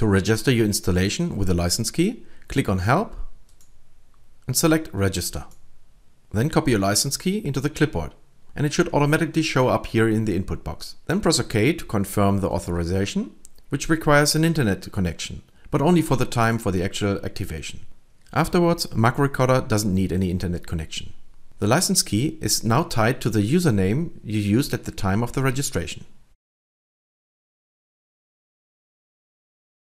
To register your installation with a license key, click on Help and select Register. Then copy your license key into the clipboard and it should automatically show up here in the input box. Then press OK to confirm the authorization, which requires an internet connection, but only for the time for the actual activation. Afterwards, Recorder doesn't need any internet connection. The license key is now tied to the username you used at the time of the registration.